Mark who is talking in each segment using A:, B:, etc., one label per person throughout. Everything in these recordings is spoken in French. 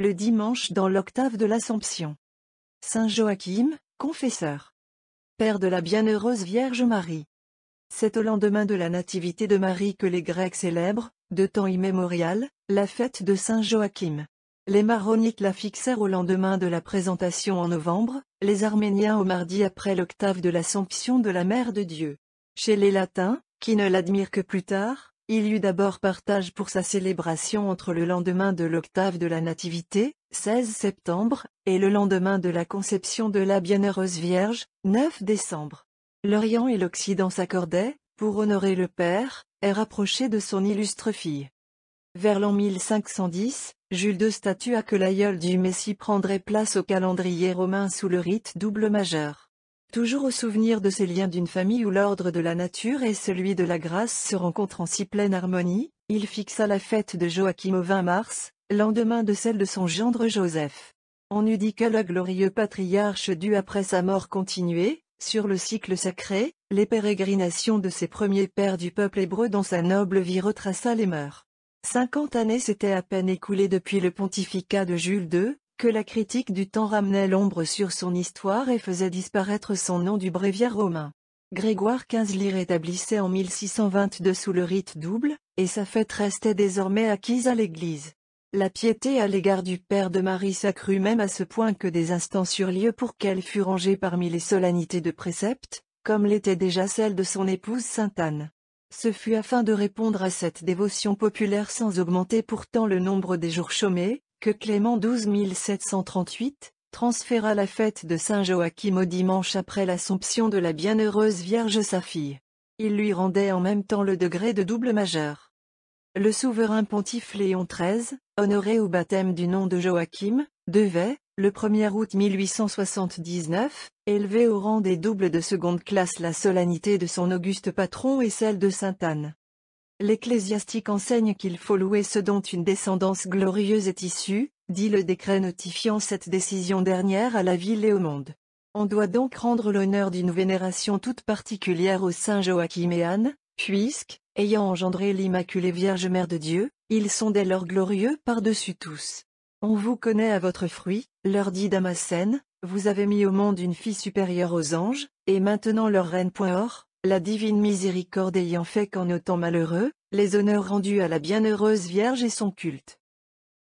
A: le dimanche dans l'octave de l'Assomption. Saint Joachim, confesseur. Père de la Bienheureuse Vierge Marie. C'est au lendemain de la Nativité de Marie que les Grecs célèbrent, de temps immémorial, la fête de Saint Joachim. Les Maronites la fixèrent au lendemain de la présentation en novembre, les Arméniens au mardi après l'octave de l'Assomption de la Mère de Dieu. Chez les Latins, qui ne l'admirent que plus tard, il eut d'abord partage pour sa célébration entre le lendemain de l'octave de la Nativité, 16 septembre, et le lendemain de la conception de la Bienheureuse Vierge, 9 décembre. L'Orient et l'Occident s'accordaient, pour honorer le Père, et rapprocher de son illustre fille. Vers l'an 1510, Jules II statua que l'aïeul du Messie prendrait place au calendrier romain sous le rite double majeur toujours au souvenir de ces liens d'une famille où l'ordre de la nature et celui de la grâce se rencontrent en si pleine harmonie, il fixa la fête de Joachim au 20 mars, lendemain de celle de son gendre Joseph. On eût dit que le glorieux patriarche dut après sa mort continuer, sur le cycle sacré, les pérégrinations de ses premiers pères du peuple hébreu dans sa noble vie retraça les mœurs. Cinquante années s'étaient à peine écoulées depuis le pontificat de Jules II, que la critique du temps ramenait l'ombre sur son histoire et faisait disparaître son nom du bréviaire romain. Grégoire XV l'y rétablissait en 1622 sous le rite double, et sa fête restait désormais acquise à l'Église. La piété à l'égard du père de Marie s'accrut même à ce point que des instants sur lieu pour qu'elle fût rangée parmi les solennités de précepte, comme l'était déjà celle de son épouse Sainte Anne. Ce fut afin de répondre à cette dévotion populaire sans augmenter pourtant le nombre des jours chômés, que Clément XII 1738 transféra la fête de Saint Joachim au dimanche après l'Assomption de la Bienheureuse Vierge sa fille. Il lui rendait en même temps le degré de double majeur. Le souverain pontife Léon XIII, honoré au baptême du nom de Joachim, devait, le 1er août 1879, élever au rang des doubles de seconde classe la solennité de son auguste patron et celle de Sainte-Anne. L'ecclésiastique enseigne qu'il faut louer ce dont une descendance glorieuse est issue, dit le décret notifiant cette décision dernière à la ville et au monde. On doit donc rendre l'honneur d'une vénération toute particulière au saint Joachim et Anne, puisque, ayant engendré l'Immaculée Vierge Mère de Dieu, ils sont dès lors glorieux par-dessus tous. On vous connaît à votre fruit, leur dit Damasène, vous avez mis au monde une fille supérieure aux anges, et maintenant leur reine. Or, la divine miséricorde ayant fait qu'en autant malheureux, les honneurs rendus à la bienheureuse Vierge et son culte.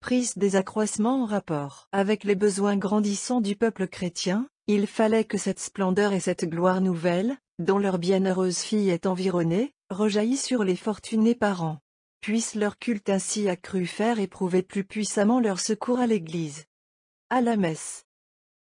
A: Prise des accroissements en rapport avec les besoins grandissants du peuple chrétien, il fallait que cette splendeur et cette gloire nouvelle, dont leur bienheureuse fille est environnée, rejaillissent sur les fortunés parents. Puisse leur culte ainsi accru faire éprouver plus puissamment leur secours à l'Église. À la messe.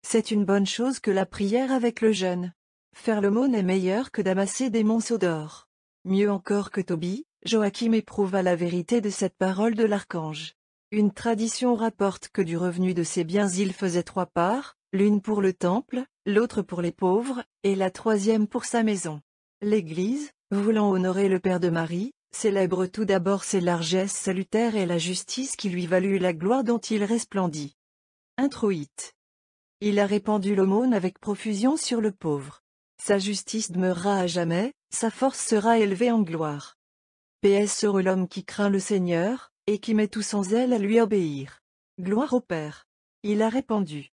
A: C'est une bonne chose que la prière avec le jeûne. Faire l'aumône est meilleur que d'amasser des monceaux d'or. Mieux encore que Tobie, Joachim éprouva la vérité de cette parole de l'archange. Une tradition rapporte que du revenu de ses biens il faisait trois parts, l'une pour le temple, l'autre pour les pauvres, et la troisième pour sa maison. L'Église, voulant honorer le Père de Marie, célèbre tout d'abord ses largesses salutaires et la justice qui lui valut la gloire dont il resplendit. Introïte. Il a répandu l'aumône avec profusion sur le pauvre. Sa justice demeurera à jamais, sa force sera élevée en gloire. PS heureux l'homme qui craint le Seigneur, et qui met tout son zèle à lui obéir. Gloire au Père. Il a répandu.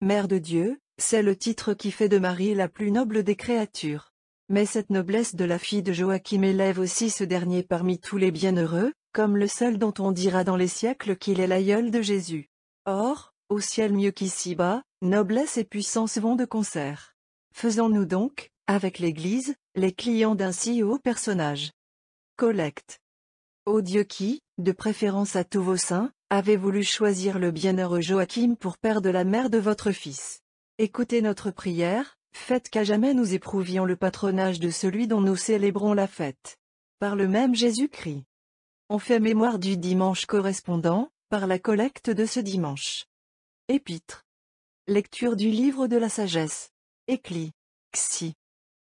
A: Mère de Dieu, c'est le titre qui fait de Marie la plus noble des créatures. Mais cette noblesse de la fille de Joachim élève aussi ce dernier parmi tous les bienheureux, comme le seul dont on dira dans les siècles qu'il est l'aïeul de Jésus. Or, au ciel mieux qu'ici-bas, noblesse et puissance vont de concert. Faisons-nous donc, avec l'Église, les clients d'un si haut personnage. Collecte. Ô Dieu qui, de préférence à tous vos saints, avez voulu choisir le bienheureux Joachim pour père de la mère de votre fils. Écoutez notre prière, faites qu'à jamais nous éprouvions le patronage de celui dont nous célébrons la fête. Par le même Jésus-Christ. On fait mémoire du dimanche correspondant, par la collecte de ce dimanche. Épître. Lecture du livre de la sagesse. Écli. Xi.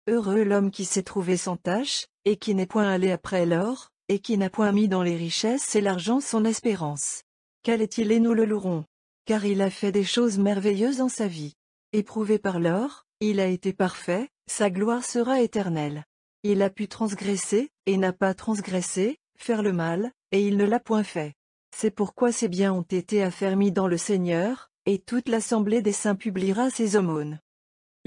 A: Heureux l'homme qui s'est trouvé sans tâche, et qui n'est point allé après l'or, et qui n'a point mis dans les richesses et l'argent son espérance. Quel est-il et nous le louerons Car il a fait des choses merveilleuses en sa vie. Éprouvé par l'or, il a été parfait, sa gloire sera éternelle. Il a pu transgresser, et n'a pas transgressé, faire le mal, et il ne l'a point fait. C'est pourquoi ses biens ont été affermis dans le Seigneur, et toute l'assemblée des saints publiera ses aumônes.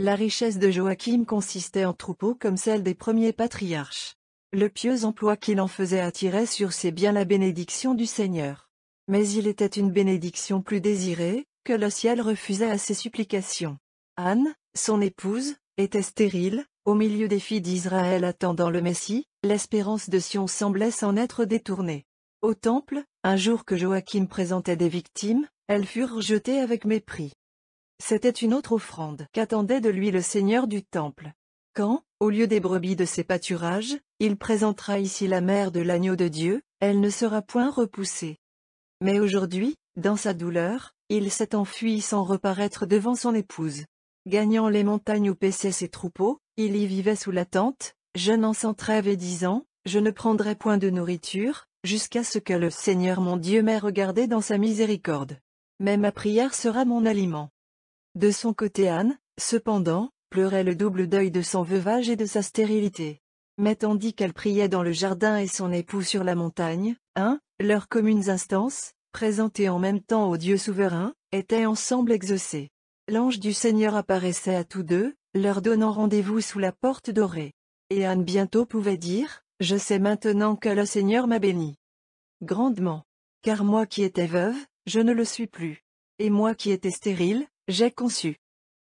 A: La richesse de Joachim consistait en troupeaux comme celle des premiers patriarches. Le pieux emploi qu'il en faisait attirait sur ses biens la bénédiction du Seigneur. Mais il était une bénédiction plus désirée, que le ciel refusait à ses supplications. Anne, son épouse, était stérile, au milieu des filles d'Israël attendant le Messie, l'espérance de Sion semblait s'en être détournée. Au temple, un jour que Joachim présentait des victimes, elles furent rejetées avec mépris. C'était une autre offrande qu'attendait de lui le Seigneur du Temple. Quand, au lieu des brebis de ses pâturages, il présentera ici la mère de l'agneau de Dieu, elle ne sera point repoussée. Mais aujourd'hui, dans sa douleur, il s'est enfui sans reparaître devant son épouse. Gagnant les montagnes où paissaient ses troupeaux, il y vivait sous la tente, jeûnant sans trêve et disant, « Je ne prendrai point de nourriture, jusqu'à ce que le Seigneur mon Dieu m'ait regardé dans sa miséricorde. Mais ma prière sera mon aliment. » De son côté Anne, cependant, pleurait le double deuil de son veuvage et de sa stérilité. Mais tandis qu'elle priait dans le jardin et son époux sur la montagne, un, leurs communes instances, présentées en même temps au Dieu souverain, étaient ensemble exaucées. L'ange du Seigneur apparaissait à tous deux, leur donnant rendez-vous sous la porte dorée. Et Anne bientôt pouvait dire, « Je sais maintenant que le Seigneur m'a béni. Grandement. Car moi qui étais veuve, je ne le suis plus. Et moi qui étais stérile, j'ai conçu.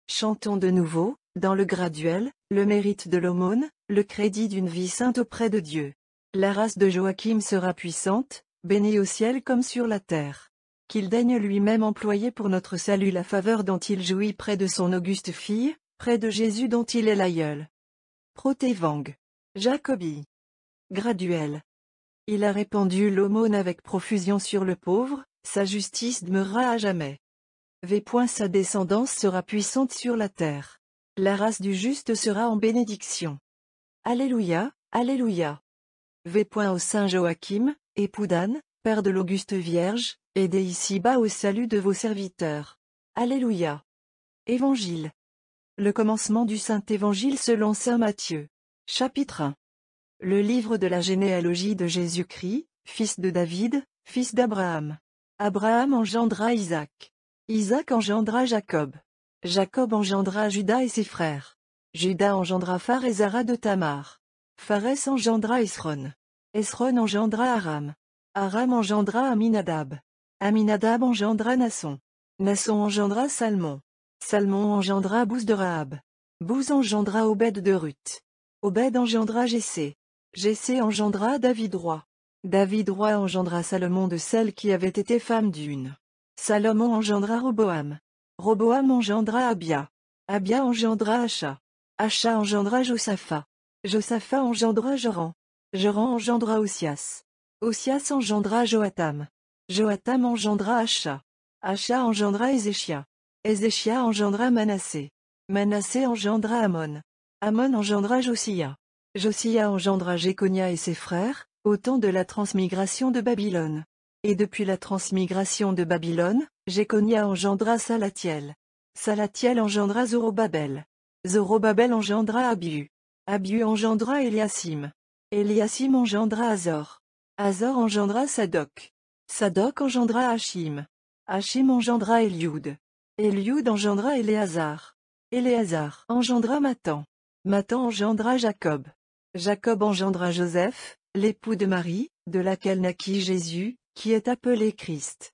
A: Chantons de nouveau, dans le graduel, le mérite de l'aumône, le crédit d'une vie sainte auprès de Dieu. La race de Joachim sera puissante, bénie au ciel comme sur la terre. Qu'il daigne lui-même employer pour notre salut la faveur dont il jouit près de son auguste fille, près de Jésus dont il est l'aïeul. Protévang. Jacobi. Graduel. Il a répandu l'aumône avec profusion sur le pauvre, sa justice demeura à jamais. V. Sa descendance sera puissante sur la terre. La race du juste sera en bénédiction. Alléluia, Alléluia. V. Au Saint Joachim, époux d'Anne, Père de l'Auguste Vierge, aidez ici-bas au salut de vos serviteurs. Alléluia. Évangile. Le commencement du Saint Évangile selon Saint Matthieu. Chapitre 1. Le livre de la généalogie de Jésus-Christ, fils de David, fils d'Abraham. Abraham engendra Isaac. Isaac engendra Jacob. Jacob engendra Judas et ses frères. Judas engendra Phar et Zara de Tamar. Pharès engendra Esron. Esron engendra Aram. Aram engendra Aminadab. Aminadab engendra Nasson. Nasson engendra Salmon. Salmon engendra Bouz de Rahab. Bouz engendra Obed de Ruth. Obed engendra Jessé. Jessé engendra David roi. David roi engendra Salomon de celle qui avait été femme d'une. Salomon engendra Roboam. Roboam engendra Abia. Abia engendra Acha. Acha engendra Josapha. Josapha engendra Joran. Joran engendra Osias. Osias engendra Joatam. Joatam engendra Acha. Acha engendra Ézéchia. Ézéchia engendra Manassé. Manassé engendra Amon. Amon engendra Josiah. Josiah engendra Jéconia et ses frères, au temps de la transmigration de Babylone. Et depuis la transmigration de Babylone, Jéconia engendra Salatiel. Salatiel engendra Zorobabel. Zorobabel engendra Abiu. Abiu engendra Eliasim. Eliasim engendra Azor. Azor engendra Sadoc. Sadoc engendra Hachim. Hachim engendra Eliud. Eliud engendra Éléazar. Éléazar engendra Matan. Matan engendra Jacob. Jacob engendra Joseph, l'époux de Marie, de laquelle naquit Jésus, qui est appelé Christ.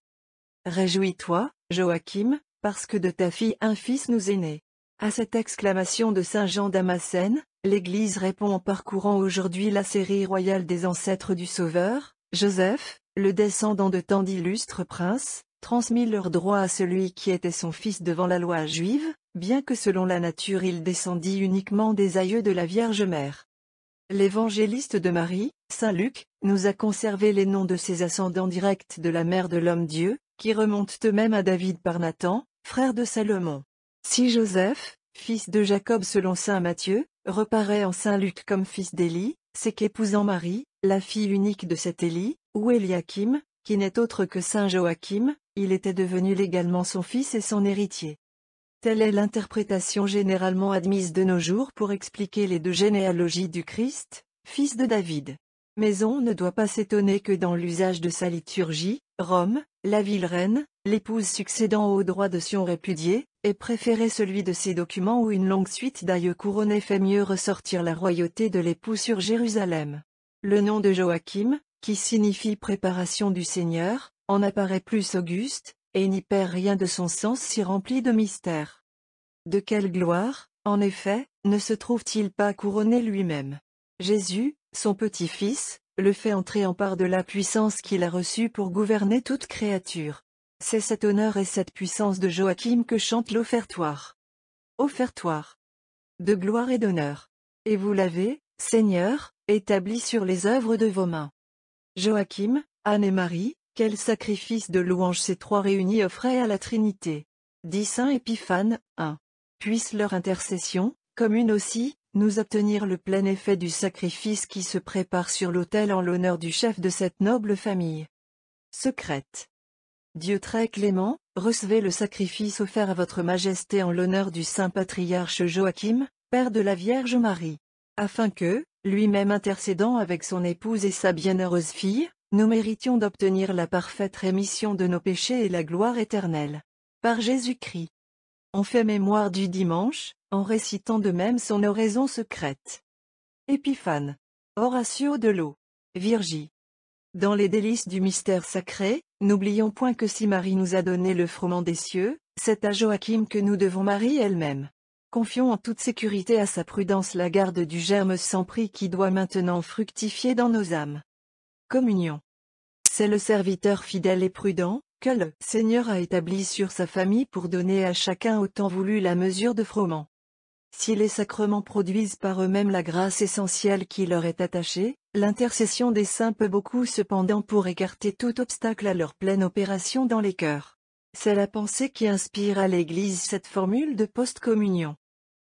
A: Réjouis-toi, Joachim, parce que de ta fille un fils nous est né. À cette exclamation de Saint Jean d'Amasène, l'Église répond en parcourant aujourd'hui la série royale des ancêtres du Sauveur, Joseph, le descendant de tant d'illustres princes, transmit leur droit à celui qui était son fils devant la loi juive, bien que selon la nature il descendit uniquement des aïeux de la Vierge Mère. L'évangéliste de Marie, Saint Luc, nous a conservé les noms de ses ascendants directs de la mère de l'homme Dieu, qui remontent eux-mêmes à David par Nathan, frère de Salomon. Si Joseph, fils de Jacob selon Saint Matthieu, reparaît en Saint Luc comme fils d'Élie, c'est qu'épousant Marie, la fille unique de cet Élie, ou Eliakim, qui n'est autre que Saint Joachim, il était devenu légalement son fils et son héritier. Telle est l'interprétation généralement admise de nos jours pour expliquer les deux généalogies du Christ, fils de David. Mais on ne doit pas s'étonner que dans l'usage de sa liturgie, Rome, la ville reine, l'épouse succédant au droit de Sion répudié, ait préféré celui de ces documents où une longue suite d'aïeux couronnés fait mieux ressortir la royauté de l'époux sur Jérusalem. Le nom de Joachim, qui signifie préparation du Seigneur, en apparaît plus auguste, et n'y perd rien de son sens si rempli de mystère. De quelle gloire, en effet, ne se trouve-t-il pas couronné lui-même Jésus, son petit-fils, le fait entrer en part de la puissance qu'il a reçue pour gouverner toute créature. C'est cet honneur et cette puissance de Joachim que chante l'offertoire. Offertoire. De gloire et d'honneur. Et vous l'avez, Seigneur, établi sur les œuvres de vos mains. Joachim, Anne et Marie, quel sacrifice de louange ces trois réunis offraient à la Trinité. Dit Saint Épiphane, 1. Puisse leur intercession, commune aussi, nous obtenir le plein effet du sacrifice qui se prépare sur l'autel en l'honneur du chef de cette noble famille. Secrète. Dieu très clément, recevez le sacrifice offert à votre majesté en l'honneur du saint patriarche Joachim, père de la Vierge Marie. Afin que, lui-même intercédant avec son épouse et sa bienheureuse fille, nous méritions d'obtenir la parfaite rémission de nos péchés et la gloire éternelle. Par Jésus-Christ. On fait mémoire du dimanche, en récitant de même son oraison secrète. Épiphane. Horatio de l'eau. Virgie. Dans les délices du mystère sacré, n'oublions point que si Marie nous a donné le froment des cieux, c'est à Joachim que nous devons Marie elle-même. Confions en toute sécurité à sa prudence la garde du germe sans prix qui doit maintenant fructifier dans nos âmes communion. C'est le serviteur fidèle et prudent, que le Seigneur a établi sur sa famille pour donner à chacun autant voulu la mesure de froment. Si les sacrements produisent par eux-mêmes la grâce essentielle qui leur est attachée, l'intercession des saints peut beaucoup cependant pour écarter tout obstacle à leur pleine opération dans les cœurs. C'est la pensée qui inspire à l'Église cette formule de post-communion.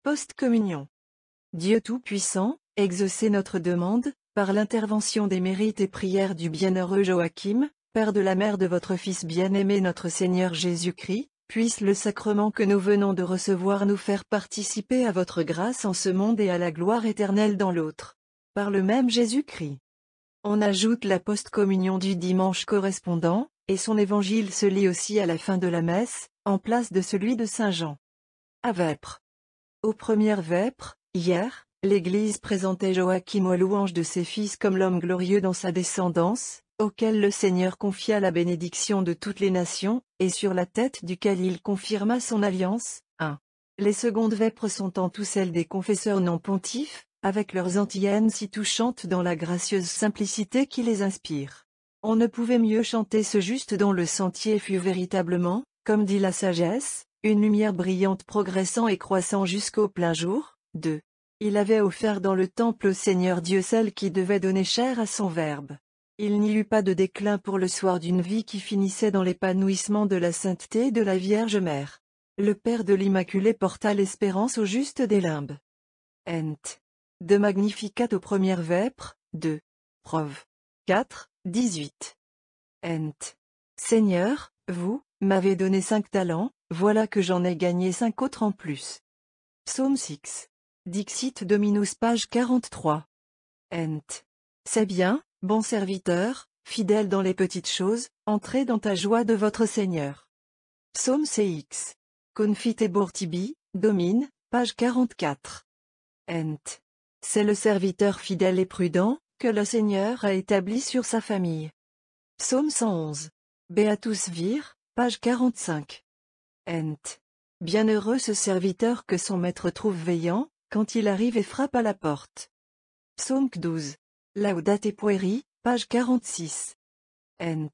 A: Post-communion. Dieu Tout-Puissant, exaucez notre demande, par l'intervention des mérites et prières du bienheureux Joachim, Père de la Mère de votre Fils bien-aimé notre Seigneur Jésus-Christ, puisse le sacrement que nous venons de recevoir nous faire participer à votre grâce en ce monde et à la gloire éternelle dans l'autre. Par le même Jésus-Christ. On ajoute la post-communion du dimanche correspondant, et son évangile se lit aussi à la fin de la messe, en place de celui de Saint Jean. À Vêpres. Aux premières Vêpres, hier, L'Église présentait Joachim aux louanges de ses fils comme l'homme glorieux dans sa descendance, auquel le Seigneur confia la bénédiction de toutes les nations, et sur la tête duquel il confirma son alliance. 1. Les secondes vêpres sont en tout celles des confesseurs non pontifs, avec leurs antiennes si touchantes dans la gracieuse simplicité qui les inspire. On ne pouvait mieux chanter ce juste dont le sentier fut véritablement, comme dit la sagesse, une lumière brillante progressant et croissant jusqu'au plein jour. 2. Il avait offert dans le temple au Seigneur Dieu celle qui devait donner chair à son Verbe. Il n'y eut pas de déclin pour le soir d'une vie qui finissait dans l'épanouissement de la sainteté de la Vierge Mère. Le Père de l'Immaculée porta l'espérance au juste des limbes. Ent. De Magnificat aux premières vêpres, 2. Prov. 4, 18. Ent. Seigneur, vous, m'avez donné cinq talents, voilà que j'en ai gagné cinq autres en plus. Psaume 6. Dixit Dominus page 43. Ent. C'est bien, bon serviteur, fidèle dans les petites choses, entrez dans ta joie de votre Seigneur. Psaume CX. Confite Bourtibi, Domine, page 44. Ent. C'est le serviteur fidèle et prudent, que le Seigneur a établi sur sa famille. Psaume 111. Beatus Vir, page 45. Ent. Bienheureux ce serviteur que son maître trouve veillant, quand il arrive et frappe à la porte. Psaume 12. Laudate Pueri, page 46. Ent.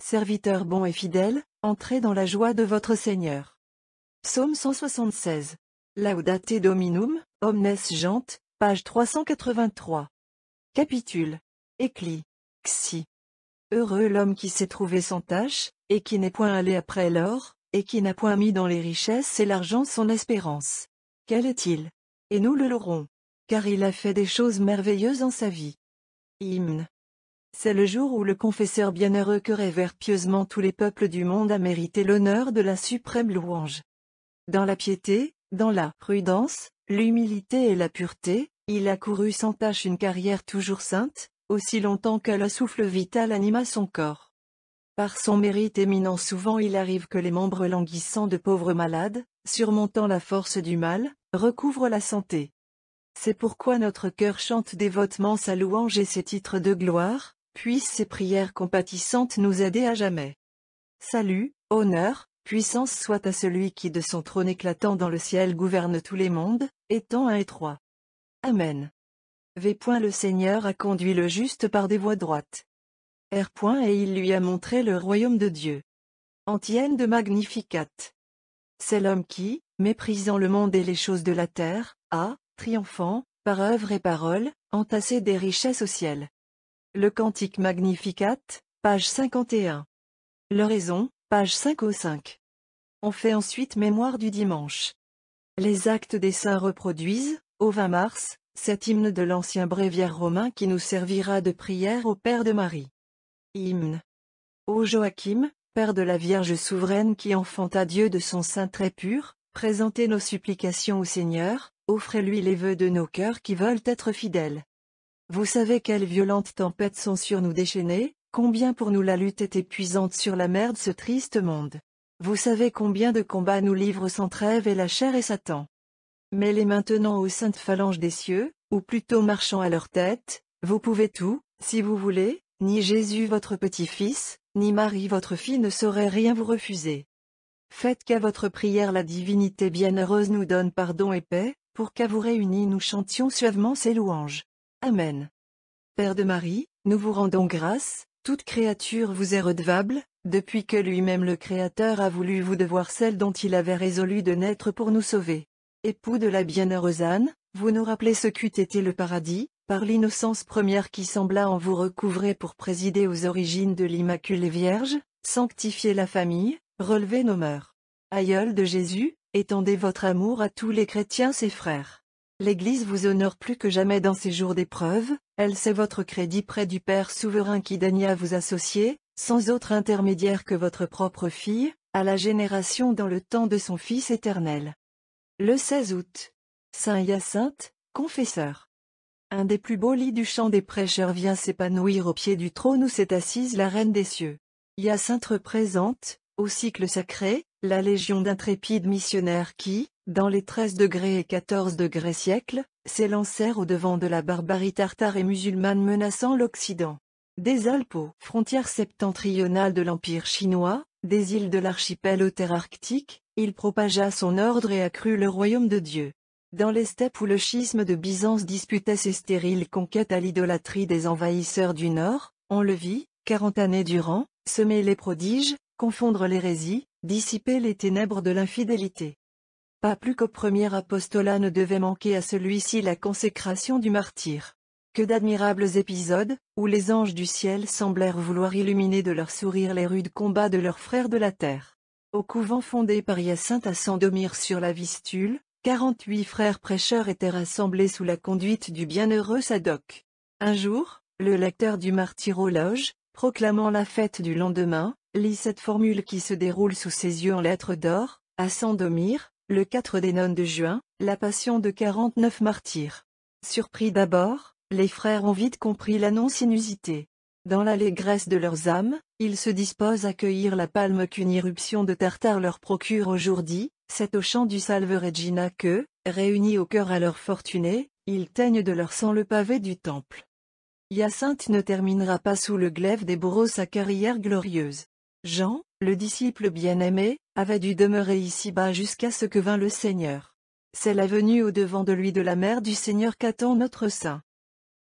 A: Serviteur bon et fidèle, entrez dans la joie de votre Seigneur. Psaume 176. Laudate Dominum, Omnes jante, page 383. Capitule. Écli. Xi. Heureux l'homme qui s'est trouvé sans tâche, et qui n'est point allé après l'or, et qui n'a point mis dans les richesses et l'argent son espérance. Quel est-il et nous le l'aurons. Car il a fait des choses merveilleuses en sa vie. Hymne. C'est le jour où le confesseur bienheureux que révèrent pieusement tous les peuples du monde a mérité l'honneur de la suprême louange. Dans la piété, dans la prudence, l'humilité et la pureté, il a couru sans tâche une carrière toujours sainte, aussi longtemps que le souffle vital anima son corps. Par son mérite éminent souvent il arrive que les membres languissants de pauvres malades, surmontant la force du mal, recouvrent la santé. C'est pourquoi notre cœur chante dévotement sa louange et ses titres de gloire, puissent ses prières compatissantes nous aider à jamais. Salut, honneur, puissance soit à celui qui de son trône éclatant dans le ciel gouverne tous les mondes, étant un et trois. Amen. V. Le Seigneur a conduit le juste par des voies droites. R. Et il lui a montré le royaume de Dieu. Antienne de Magnificat. C'est l'homme qui, méprisant le monde et les choses de la terre, a, triomphant, par œuvre et parole, entassé des richesses au ciel. Le Cantique Magnificat, page 51. L'oraison, page 5 au 5. On fait ensuite mémoire du dimanche. Les actes des saints reproduisent, au 20 mars, cet hymne de l'ancien bréviaire romain qui nous servira de prière au Père de Marie. Hymne. Ô Joachim, Père de la Vierge souveraine qui enfanta Dieu de son sein très pur, présentez nos supplications au Seigneur, offrez-lui les vœux de nos cœurs qui veulent être fidèles. Vous savez quelles violentes tempêtes sont sur nous déchaînées, combien pour nous la lutte est épuisante sur la mer de ce triste monde. Vous savez combien de combats nous livrent sans trêve et la chair et Satan. Mais les maintenant aux saintes phalanges des cieux, ou plutôt marchant à leur tête, vous pouvez tout, si vous voulez, ni Jésus votre petit-fils, ni Marie votre fille ne saurait rien vous refuser. Faites qu'à votre prière la divinité bienheureuse nous donne pardon et paix, pour qu'à vous réunis nous chantions suavement ses louanges. Amen. Père de Marie, nous vous rendons grâce, toute créature vous est redevable, depuis que lui-même le Créateur a voulu vous devoir celle dont il avait résolu de naître pour nous sauver. Époux de la bienheureuse Anne, vous nous rappelez ce qu'eût été le paradis, par l'innocence première qui sembla en vous recouvrer pour présider aux origines de l'Immaculée Vierge, sanctifier la famille, relever nos mœurs. Aïeul de Jésus, étendez votre amour à tous les chrétiens ses frères. L'Église vous honore plus que jamais dans ces jours d'épreuve, elle sait votre crédit près du Père souverain qui daigna vous associer, sans autre intermédiaire que votre propre fille, à la génération dans le temps de son Fils éternel. Le 16 août. Saint Hyacinthe, confesseur. Un des plus beaux lits du champ des prêcheurs vient s'épanouir au pied du trône où s'est assise la reine des cieux. Hyacinthe représente, au cycle sacré, la légion d'intrépides missionnaires qui, dans les 13 degrés et 14 degrés siècles, s'élancèrent au-devant de la barbarie tartare et musulmane menaçant l'Occident. Des Alpes aux frontières septentrionales de l'Empire chinois, des îles de l'archipel au arctique, il propagea son ordre et accrut le royaume de Dieu. Dans les steppes où le schisme de Byzance disputait ses stériles conquêtes à l'idolâtrie des envahisseurs du Nord, on le vit, quarante années durant, semer les prodiges, confondre l'hérésie, dissiper les ténèbres de l'infidélité. Pas plus qu'au premier apostolat ne devait manquer à celui-ci la consécration du martyr. Que d'admirables épisodes, où les anges du ciel semblèrent vouloir illuminer de leur sourire les rudes combats de leurs frères de la terre. Au couvent fondé par Hyacinthe à Sandomir sur la Vistule, Quarante-huit frères prêcheurs étaient rassemblés sous la conduite du bienheureux Sadoc. Un jour, le lecteur du martyrologe, proclamant la fête du lendemain, lit cette formule qui se déroule sous ses yeux en lettres d'or, à Sandomir, le 4 des nonnes de juin, la passion de 49 martyrs. Surpris d'abord, les frères ont vite compris l'annonce inusitée. Dans l'allégresse de leurs âmes, ils se disposent à cueillir la palme qu'une irruption de Tartare leur procure aujourd'hui, c'est au chant du Salve Regina que, réunis au cœur à leur fortunés, ils teignent de leur sang le pavé du temple. Hyacinthe ne terminera pas sous le glaive des bourreaux sa carrière glorieuse. Jean, le disciple bien-aimé, avait dû demeurer ici-bas jusqu'à ce que vint le Seigneur. C'est la venue au-devant de lui de la mère du Seigneur qu'attend notre saint.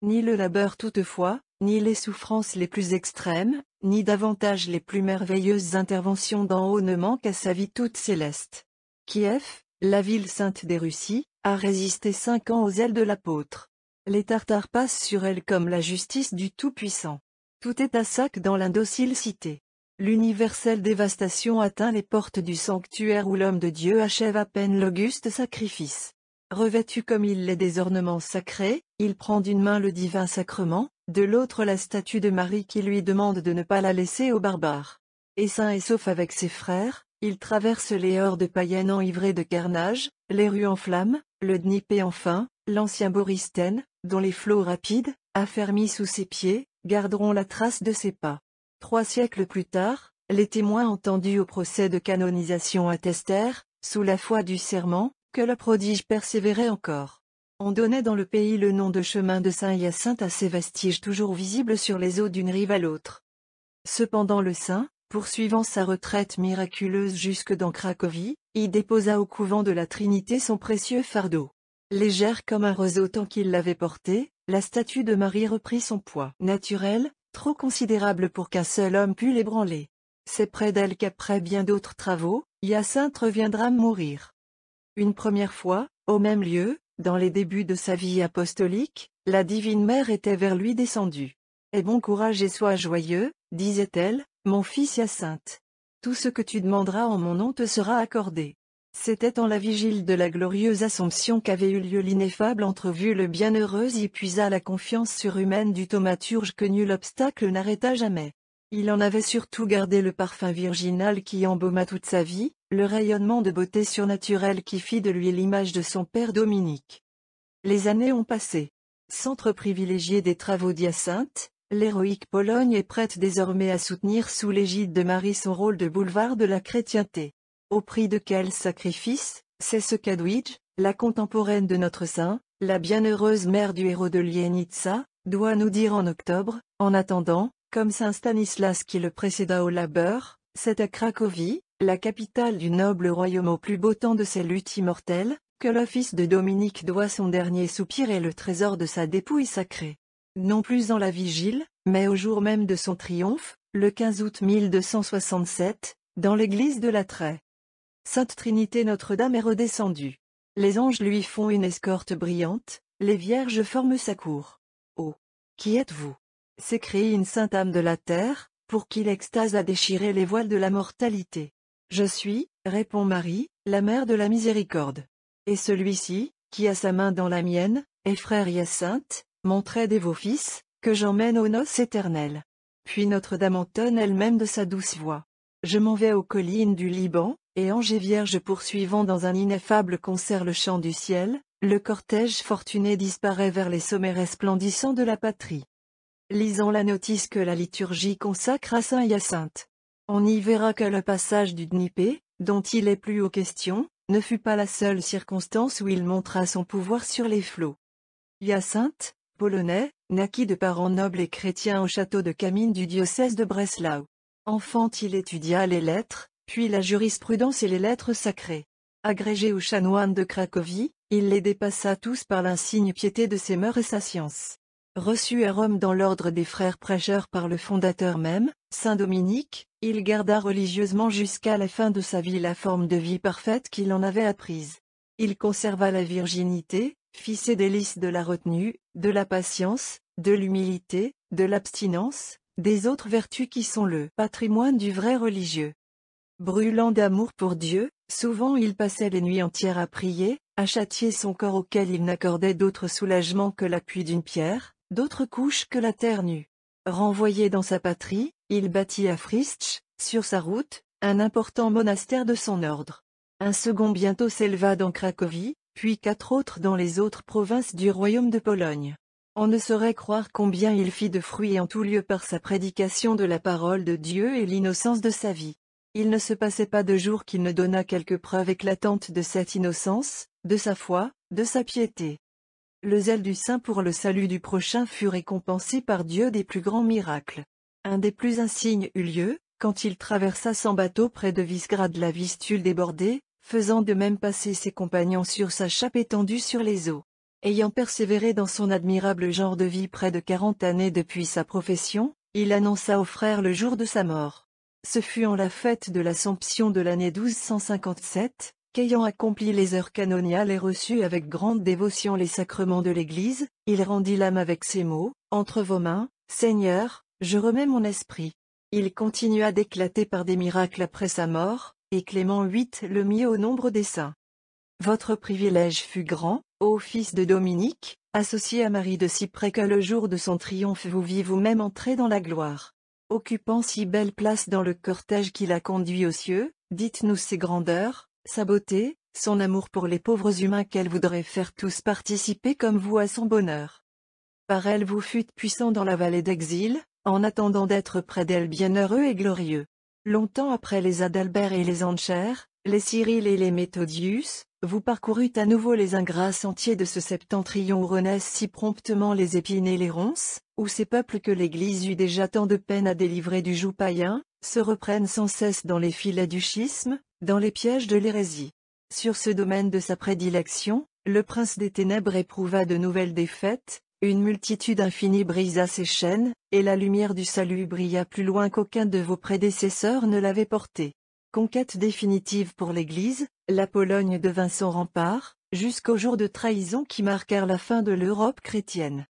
A: Ni le labeur toutefois, ni les souffrances les plus extrêmes, ni davantage les plus merveilleuses interventions d'en haut ne manquent à sa vie toute céleste. Kiev, la ville sainte des Russies, a résisté cinq ans aux ailes de l'apôtre. Les Tartares passent sur elle comme la justice du Tout-Puissant. Tout est à sac dans l'indocile cité. L'universelle dévastation atteint les portes du sanctuaire où l'homme de Dieu achève à peine l'auguste sacrifice. Revêtu comme il l'est des ornements sacrés, il prend d'une main le divin sacrement, de l'autre la statue de Marie qui lui demande de ne pas la laisser aux barbares. Et saint et sauf avec ses frères, il traverse les hordes de païennes enivrées de carnage, les rues en flammes, le Dnipé enfin, l'ancien Boristène, dont les flots rapides, affermis sous ses pieds, garderont la trace de ses pas. Trois siècles plus tard, les témoins entendus au procès de canonisation attestèrent, sous la foi du serment, que le prodige persévérait encore. On donnait dans le pays le nom de chemin de Saint-Hyacinthe à ses vestiges toujours visibles sur les eaux d'une rive à l'autre. Cependant le saint, Poursuivant sa retraite miraculeuse jusque dans Cracovie, il déposa au couvent de la Trinité son précieux fardeau. Légère comme un roseau tant qu'il l'avait porté, la statue de Marie reprit son poids naturel, trop considérable pour qu'un seul homme pût l'ébranler. C'est près d'elle qu'après bien d'autres travaux, Hyacinthe reviendra mourir. Une première fois, au même lieu, dans les débuts de sa vie apostolique, la Divine Mère était vers lui descendue. « Et bon courage et sois joyeux, disait-elle, mon fils Hyacinthe, tout ce que tu demanderas en mon nom te sera accordé. C'était en la vigile de la glorieuse Assomption qu'avait eu lieu l'ineffable entrevue le bienheureux y puisa la confiance surhumaine du thaumaturge que nul obstacle n'arrêta jamais. Il en avait surtout gardé le parfum virginal qui embauma toute sa vie, le rayonnement de beauté surnaturelle qui fit de lui l'image de son père Dominique. Les années ont passé. Centre privilégié des travaux d'Hyacinthe, L'héroïque Pologne est prête désormais à soutenir sous l'égide de Marie son rôle de boulevard de la chrétienté. Au prix de quel sacrifice C'est ce qu'Adwidge, la contemporaine de notre saint, la bienheureuse mère du héros de Lienitsa, doit nous dire en octobre, en attendant, comme saint Stanislas qui le précéda au labeur, c'est à Cracovie, la capitale du noble royaume au plus beau temps de ses luttes immortelles, que l'office de Dominique doit son dernier soupir et le trésor de sa dépouille sacrée non plus en la vigile, mais au jour même de son triomphe, le 15 août 1267, dans l'église de l'attrait. « Sainte Trinité Notre-Dame est redescendue. Les anges lui font une escorte brillante, les vierges forment sa cour. Oh Qui êtes-vous s'écrie une sainte âme de la terre, pour qui l'extase a déchiré les voiles de la mortalité. Je suis, répond Marie, la mère de la miséricorde. Et celui-ci, qui a sa main dans la mienne, est frère Hyacinthe, Montrez des vos fils, que j'emmène aux noces éternelles. Puis Notre-Dame entonne elle-même de sa douce voix. Je m'en vais aux collines du Liban, et Angers vierges poursuivant dans un ineffable concert le chant du ciel, le cortège fortuné disparaît vers les sommets resplendissants de la patrie. Lisons la notice que la liturgie consacre à Saint Hyacinthe. On y verra que le passage du Dnipé, dont il est plus aux questions, ne fut pas la seule circonstance où il montra son pouvoir sur les flots. Hyacinthe, polonais, naquit de parents nobles et chrétiens au château de Camine du diocèse de Breslau. Enfant il étudia les lettres, puis la jurisprudence et les lettres sacrées. Agrégé aux chanoines de Cracovie, il les dépassa tous par l'insigne piété de ses mœurs et sa science. Reçu à Rome dans l'ordre des frères prêcheurs par le fondateur même, Saint Dominique, il garda religieusement jusqu'à la fin de sa vie la forme de vie parfaite qu'il en avait apprise. Il conserva la virginité, Fils et délices de la retenue, de la patience, de l'humilité, de l'abstinence, des autres vertus qui sont le patrimoine du vrai religieux. Brûlant d'amour pour Dieu, souvent il passait les nuits entières à prier, à châtier son corps auquel il n'accordait d'autre soulagement que l'appui d'une pierre, d'autres couches que la terre nue. Renvoyé dans sa patrie, il bâtit à Frisch, sur sa route, un important monastère de son ordre. Un second bientôt s'éleva dans Cracovie, puis quatre autres dans les autres provinces du royaume de Pologne. On ne saurait croire combien il fit de fruits en tout lieu par sa prédication de la parole de Dieu et l'innocence de sa vie. Il ne se passait pas de jour qu'il ne donnât quelque preuve éclatante de cette innocence, de sa foi, de sa piété. Le zèle du saint pour le salut du prochain fut récompensé par Dieu des plus grands miracles. Un des plus insignes eut lieu, quand il traversa sans bateau près de Visgrad la Vistule débordée, faisant de même passer ses compagnons sur sa chape étendue sur les eaux. Ayant persévéré dans son admirable genre de vie près de quarante années depuis sa profession, il annonça aux frères le jour de sa mort. Ce fut en la fête de l'Assomption de l'année 1257, qu'ayant accompli les heures canoniales et reçu avec grande dévotion les sacrements de l'Église, il rendit l'âme avec ces mots, « Entre vos mains, Seigneur, je remets mon esprit ». Il continua d'éclater par des miracles après sa mort, et Clément VIII le mit au nombre des saints. Votre privilège fut grand, ô fils de Dominique, associé à Marie de si près que le jour de son triomphe vous vit vous-même entrer dans la gloire. Occupant si belle place dans le cortège qui la conduit aux cieux, dites-nous ses grandeurs, sa beauté, son amour pour les pauvres humains qu'elle voudrait faire tous participer comme vous à son bonheur. Par elle vous fûtes puissant dans la vallée d'exil, en attendant d'être près d'elle bienheureux et glorieux. Longtemps après les Adalbert et les Anchères, les Cyril et les Méthodius, vous parcourut à nouveau les ingrats entiers de ce septentrion où renaissent si promptement les épines et les ronces, où ces peuples que l'Église eut déjà tant de peine à délivrer du joug païen, se reprennent sans cesse dans les filets du schisme, dans les pièges de l'hérésie. Sur ce domaine de sa prédilection, le prince des ténèbres éprouva de nouvelles défaites, une multitude infinie brisa ses chaînes, et la lumière du salut brilla plus loin qu'aucun de vos prédécesseurs ne l'avait portée. Conquête définitive pour l'Église, la Pologne devint son rempart, jusqu'au jour de trahison qui marquèrent la fin de l'Europe chrétienne.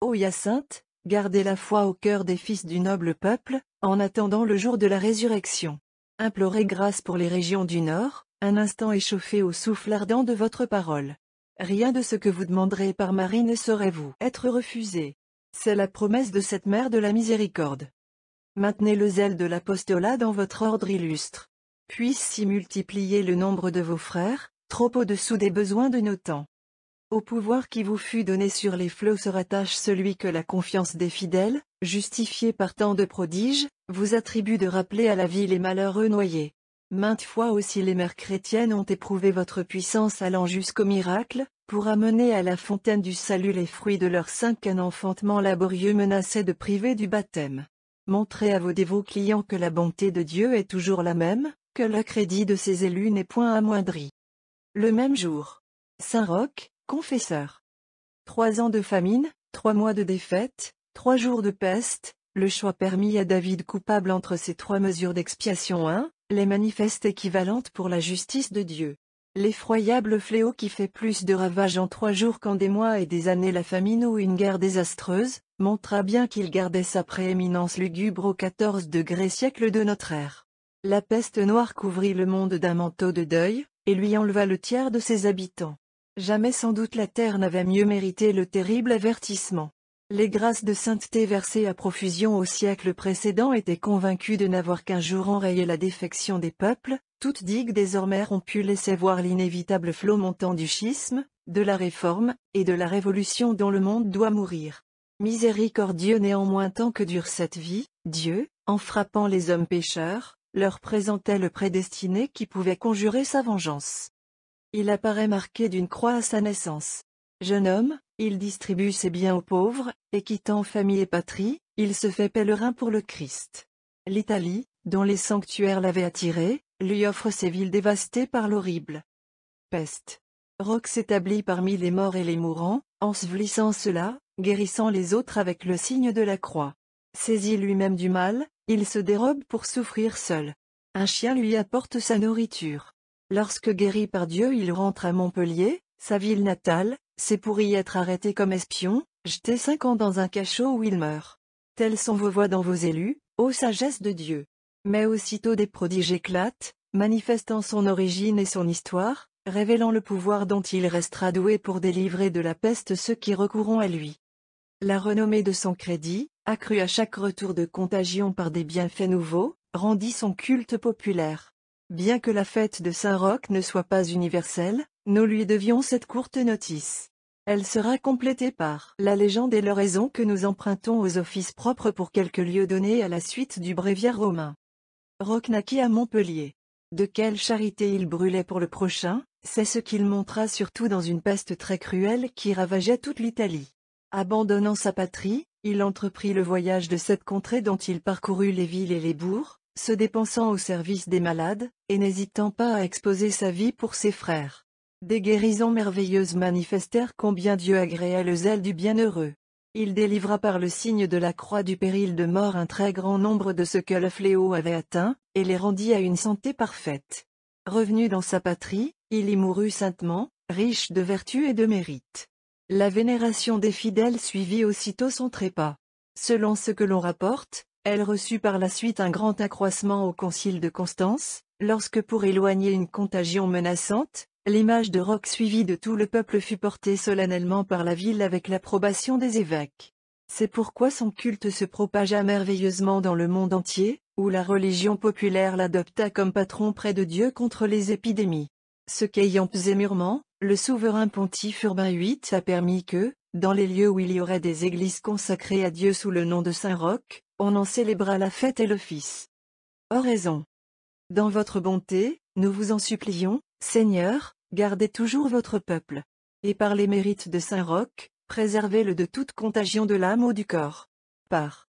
A: Ô Hyacinthe, gardez la foi au cœur des fils du noble peuple, en attendant le jour de la résurrection. Implorez grâce pour les régions du Nord, un instant échauffé au souffle ardent de votre parole. Rien de ce que vous demanderez par Marie ne saurait vous être refusé. C'est la promesse de cette mère de la miséricorde. Maintenez le zèle de l'apostolat dans votre ordre illustre. Puisse s'y multiplier le nombre de vos frères, trop au-dessous des besoins de nos temps. Au pouvoir qui vous fut donné sur les flots se rattache celui que la confiance des fidèles, justifiée par tant de prodiges, vous attribue de rappeler à la vie les malheureux noyés. Maintes fois aussi les mères chrétiennes ont éprouvé votre puissance allant jusqu'au miracle, pour amener à la fontaine du salut les fruits de leur sein qu'un enfantement laborieux menaçait de priver du baptême. Montrez à vos dévots clients que la bonté de Dieu est toujours la même, que le crédit de ses élus n'est point amoindri. Le même jour. Saint Roch, confesseur. Trois ans de famine, trois mois de défaite, trois jours de peste, le choix permis à David coupable entre ces trois mesures d'expiation 1, les manifestes équivalentes pour la justice de Dieu. L'effroyable fléau qui fait plus de ravages en trois jours qu'en des mois et des années la famine ou une guerre désastreuse, montra bien qu'il gardait sa prééminence lugubre au 14 degré siècle de notre ère. La peste noire couvrit le monde d'un manteau de deuil, et lui enleva le tiers de ses habitants. Jamais sans doute la terre n'avait mieux mérité le terrible avertissement. Les grâces de sainteté versées à profusion au siècle précédent étaient convaincues de n'avoir qu'un jour enrayé la défection des peuples, toutes digues désormais ont pu laisser voir l'inévitable flot montant du schisme, de la réforme, et de la révolution dont le monde doit mourir. Miséricordieux néanmoins tant que dure cette vie, Dieu, en frappant les hommes pécheurs, leur présentait le prédestiné qui pouvait conjurer sa vengeance. Il apparaît marqué d'une croix à sa naissance. Jeune homme, il distribue ses biens aux pauvres, et quittant famille et patrie, il se fait pèlerin pour le Christ. L'Italie, dont les sanctuaires l'avaient attiré, lui offre ses villes dévastées par l'horrible peste. Roch s'établit parmi les morts et les mourants, ensevelissant ceux-là, guérissant les autres avec le signe de la croix. Saisi lui-même du mal, il se dérobe pour souffrir seul. Un chien lui apporte sa nourriture. Lorsque guéri par Dieu il rentre à Montpellier, sa ville natale, c'est pour y être arrêté comme espion, jeter cinq ans dans un cachot où il meurt. Telles sont vos voix dans vos élus, ô sagesse de Dieu. Mais aussitôt des prodiges éclatent, manifestant son origine et son histoire, révélant le pouvoir dont il restera doué pour délivrer de la peste ceux qui recourront à lui. La renommée de son crédit, accrue à chaque retour de contagion par des bienfaits nouveaux, rendit son culte populaire. Bien que la fête de Saint-Roch ne soit pas universelle, nous lui devions cette courte notice. Elle sera complétée par la légende et l'oraison que nous empruntons aux offices propres pour quelques lieux donnés à la suite du bréviaire romain. Rocnaki à Montpellier. De quelle charité il brûlait pour le prochain, c'est ce qu'il montra surtout dans une peste très cruelle qui ravageait toute l'Italie. Abandonnant sa patrie, il entreprit le voyage de cette contrée dont il parcourut les villes et les bourgs, se dépensant au service des malades, et n'hésitant pas à exposer sa vie pour ses frères. Des guérisons merveilleuses manifestèrent combien Dieu agréa le zèle du bienheureux. Il délivra par le signe de la croix du péril de mort un très grand nombre de ceux que le fléau avait atteints, et les rendit à une santé parfaite. Revenu dans sa patrie, il y mourut saintement, riche de vertu et de mérite. La vénération des fidèles suivit aussitôt son trépas. Selon ce que l'on rapporte, elle reçut par la suite un grand accroissement au concile de Constance, lorsque pour éloigner une contagion menaçante, L'image de Roch suivie de tout le peuple fut portée solennellement par la ville avec l'approbation des évêques. C'est pourquoi son culte se propagea merveilleusement dans le monde entier, où la religion populaire l'adopta comme patron près de Dieu contre les épidémies. Ce qu'ayant pesé mûrement, le souverain pontife Urbain VIII a permis que, dans les lieux où il y aurait des églises consacrées à Dieu sous le nom de Saint Roch, on en célébra la fête et l'office. Oraison. Dans votre bonté, nous vous en supplions, Seigneur, gardez toujours votre peuple. Et par les mérites de Saint Roch, préservez-le de toute contagion de l'âme ou du corps. Par